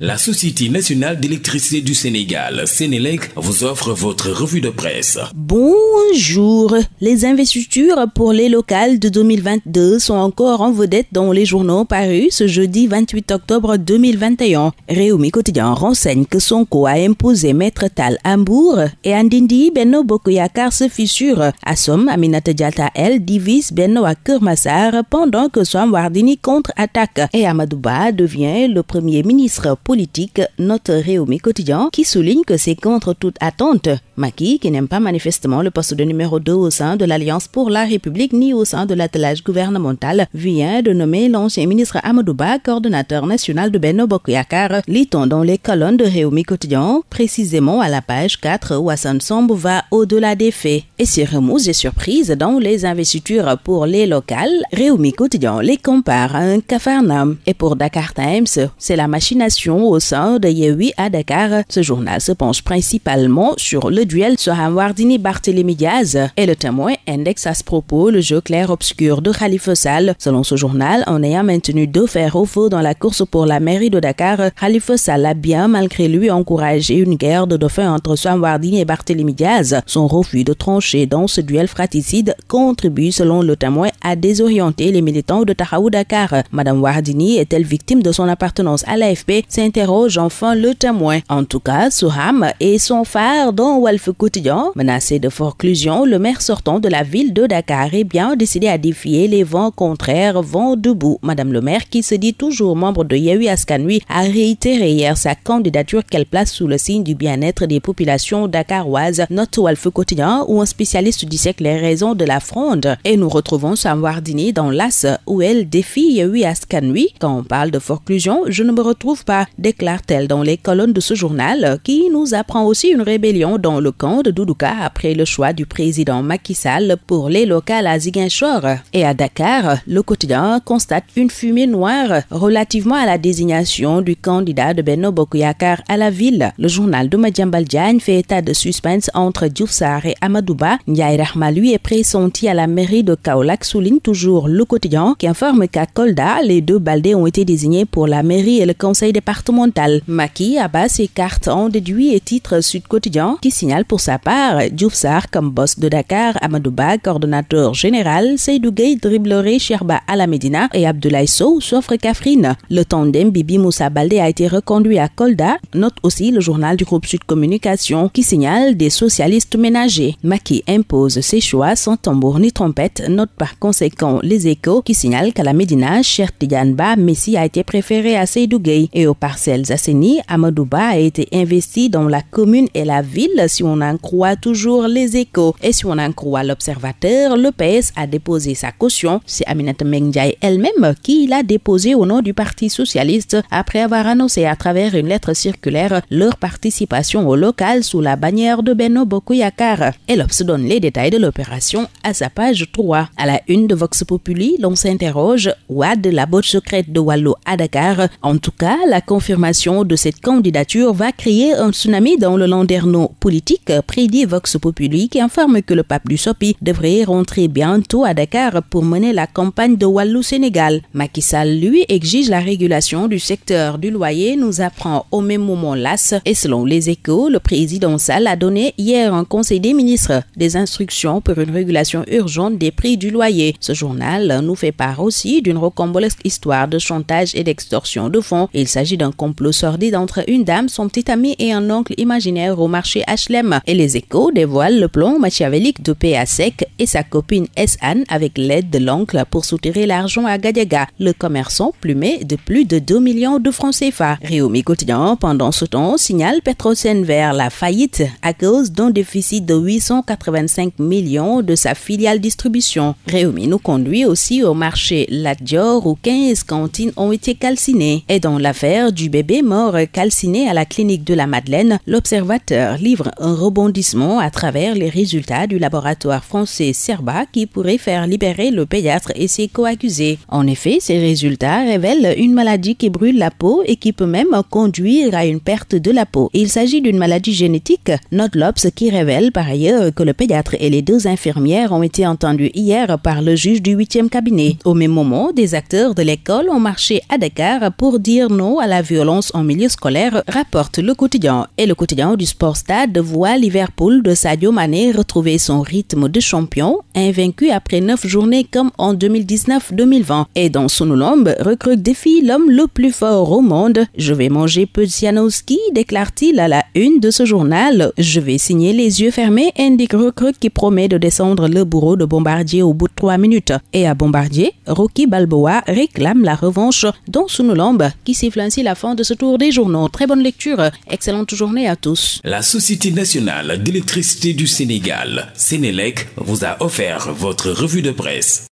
La Société nationale d'électricité du Sénégal, Sénélec, vous offre votre revue de presse. Bonjour. Les investitures pour les locales de 2022 sont encore en vedette dans les journaux parus ce jeudi 28 octobre 2021. Réumi Quotidien renseigne que son Sonko a imposé Maître Tal Hambourg et Andindi Benno Bokuyakar se fissure. Assom Aminata Diata, El divise Benno Akur Massar pendant que Swamwardini Wardini contre-attaque et Amadouba devient le premier ministre politique, note Réumi Quotidien, qui souligne que c'est contre toute attente. Maki, qui n'aime pas manifestement le poste de numéro 2 au sein de l'Alliance pour la République ni au sein de l'attelage gouvernemental, vient de nommer l'ancien ministre Amadouba coordonnateur national de Beno Bokuyakar, lit dans les colonnes de Réumi Quotidien, précisément à la page 4 où Hassan Sombou va au-delà des faits. Et si remous est surprise dans les investitures pour les locales, Réumi Quotidien les compare à un cafarnam. Et pour Dakar Times, c'est la machination au sein de Yehui à Dakar. Ce journal se penche principalement sur le duel wardini Barthélémy Diaz et le témoin indexe à ce propos le jeu clair-obscur de Khalifa Sall. Selon ce journal, en ayant maintenu deux fers au feu dans la course pour la mairie de Dakar, Khalifa Sall a bien malgré lui encouragé une guerre de dauphins entre Soham-Wardini et barthélemy Diaz. Son refus de trancher dans ce duel fratricide contribue selon le témoin à désorienter les militants de Tahaou Dakar. Madame Wardini est-elle victime de son appartenance à l'AFP interroge enfin le témoin. En tout cas, Souham et son frère, dont Wolf Quotidien, menacé de forclusion, le maire sortant de la ville de Dakar est eh bien décidé à défier les vents contraires, vent debout. Madame le maire, qui se dit toujours membre de Yehui Askanui, a réitéré hier sa candidature qu'elle place sous le signe du bien-être des populations dakaroises. Note Wolf Quotidien, où un spécialiste dissèque les raisons de la fronde. Et nous retrouvons Samwardini dans l'AS, où elle défie Yehui Askanui. Quand on parle de forclusion, je ne me retrouve pas déclare-t-elle dans les colonnes de ce journal, euh, qui nous apprend aussi une rébellion dans le camp de Doudouka après le choix du président Macky Sall pour les locales à Ziguinchor. Et à Dakar, le quotidien constate une fumée noire relativement à la désignation du candidat de Benno Bokuyakar à la ville. Le journal de Madjambal fait état de suspense entre Dioufsar et Amadouba. Ndiaye lui, est pressenti à la mairie de Kaolak, souligne toujours le quotidien qui informe qu'à Kolda, les deux baldés ont été désignés pour la mairie et le conseil départemental départementale. Maki abat ses cartes en déduit et titre Sud Quotidien qui signale pour sa part Sar comme boss de Dakar, Amadouba, coordonnateur général, Seydou Gueye Sherba à la Médina et Abdoulaye Sow s'offre Kafrine. Le tandem Bibi Moussa Balde a été reconduit à Kolda, note aussi le journal du groupe Sud Communication qui signale des socialistes ménagers. Maki impose ses choix sans tambour ni trompette, note par conséquent les échos qui signalent qu'à la Médina, Cher Messi a été préféré à Seydou Gueye et au parti Parcelles Asseni, Amadouba a été investi dans la commune et la ville si on en croit toujours les échos. Et si on en croit l'observateur, le PS a déposé sa caution. C'est Aminata Mengdiaye elle-même qui l'a déposé au nom du Parti socialiste après avoir annoncé à travers une lettre circulaire leur participation au local sous la bannière de Beno Bokuyakar. Elle se donne les détails de l'opération à sa page 3. À la une de Vox Populi, l'on s'interroge Wad, la botte secrète de Wallo à Dakar. En tout cas, la confirmation de cette candidature va créer un tsunami dans le landerneau politique, prédit Vox Populi qui informe que le pape du Sopi devrait rentrer bientôt à Dakar pour mener la campagne de Wallou-Sénégal. Macky Sall, lui, exige la régulation du secteur du loyer, nous apprend au même moment l'AS. Et selon les échos, le président Sall a donné hier en conseil des ministres des instructions pour une régulation urgente des prix du loyer. Ce journal nous fait part aussi d'une rocambolesque histoire de chantage et d'extorsion de fonds. Il s'agit un complot sordide entre une dame, son petit ami et un oncle imaginaire au marché HLM. Et les échos dévoilent le plomb machiavélique de Sec et sa copine S. avec l'aide de l'oncle pour soutirer l'argent à Gadiaga, le commerçant plumé de plus de 2 millions de francs CFA. Réumi Quotidien, pendant ce temps, signale Petrosen vers la faillite à cause d'un déficit de 885 millions de sa filiale distribution. Réumi nous conduit aussi au marché Ladior où 15 cantines ont été calcinées. Et dans l'affaire du bébé mort calciné à la clinique de la Madeleine, l'observateur livre un rebondissement à travers les résultats du laboratoire français Serba qui pourrait faire libérer le pédiatre et ses coaccusés. En effet, ces résultats révèlent une maladie qui brûle la peau et qui peut même conduire à une perte de la peau. Il s'agit d'une maladie génétique, note l'Obs qui révèle par ailleurs que le pédiatre et les deux infirmières ont été entendus hier par le juge du 8e cabinet. Au même moment, des acteurs de l'école ont marché à Dakar pour dire non à la violence en milieu scolaire, rapporte le quotidien. Et le quotidien du Sport Stade voit Liverpool de Sadio Mané retrouver son rythme de champion, invaincu après neuf journées comme en 2019-2020. Et dans son Recruit recrute défie l'homme le plus fort au monde. Je vais manger peu déclare-t-il à la une de ce journal. Je vais signer les yeux fermés, indique recrute qui promet de descendre le bourreau de Bombardier au bout de trois minutes. Et à Bombardier, Rocky Balboa réclame la revanche dans Sunulombe, qui siffle ainsi la fin de ce tour des journaux. Très bonne lecture. Excellente journée à tous. La Société nationale d'électricité du Sénégal, Sénélec, vous a offert votre revue de presse.